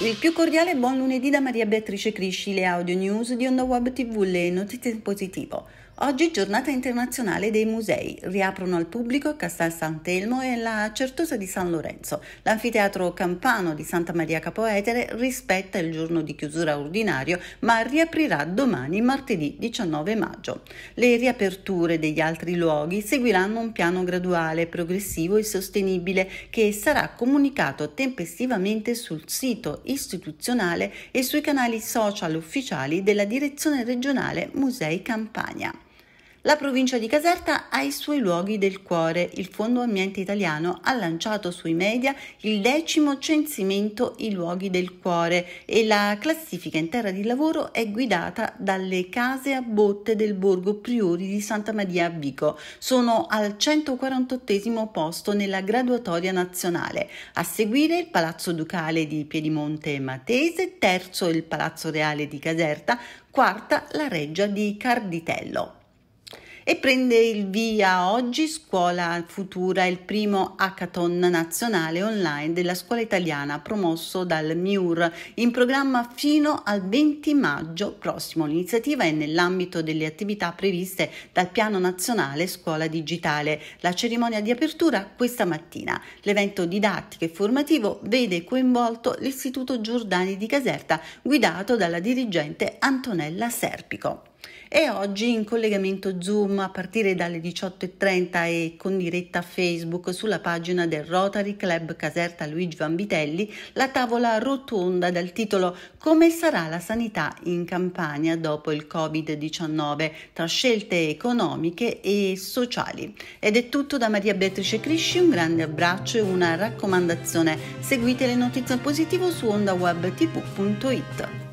Il più cordiale buon lunedì da Maria Beatrice Crisci, le audio news di Onda Web TV, le notizie in positivo. Oggi giornata internazionale dei musei. Riaprono al pubblico Castel Sant'Elmo e la Certosa di San Lorenzo. L'anfiteatro campano di Santa Maria Capoetere rispetta il giorno di chiusura ordinario, ma riaprirà domani, martedì 19 maggio. Le riaperture degli altri luoghi seguiranno un piano graduale, progressivo e sostenibile che sarà comunicato tempestivamente sul sito istituzionale e sui canali social ufficiali della Direzione Regionale Musei Campania. La provincia di Caserta ha i suoi luoghi del cuore. Il Fondo Ambiente Italiano ha lanciato sui media il decimo censimento I luoghi del cuore e la classifica in terra di lavoro è guidata dalle case a botte del borgo Priori di Santa Maria a Vico. Sono al 148 posto nella graduatoria nazionale. A seguire il Palazzo Ducale di Piedimonte Matese, terzo il Palazzo Reale di Caserta, quarta la Reggia di Carditello e prende il via oggi Scuola Futura, il primo hackathon nazionale online della scuola italiana promosso dal MIUR in programma fino al 20 maggio prossimo. L'iniziativa è nell'ambito delle attività previste dal Piano Nazionale Scuola Digitale. La cerimonia di apertura questa mattina. L'evento didattico e formativo vede coinvolto l'Istituto Giordani di Caserta guidato dalla dirigente Antonella Serpico e oggi in collegamento Zoom a partire dalle 18.30 e con diretta Facebook sulla pagina del Rotary Club Caserta Luigi Vanvitelli la tavola rotonda dal titolo Come sarà la sanità in Campania dopo il Covid-19 tra scelte economiche e sociali. Ed è tutto da Maria Beatrice Crisci, un grande abbraccio e una raccomandazione. Seguite le notizie positive su ondawebtv.it.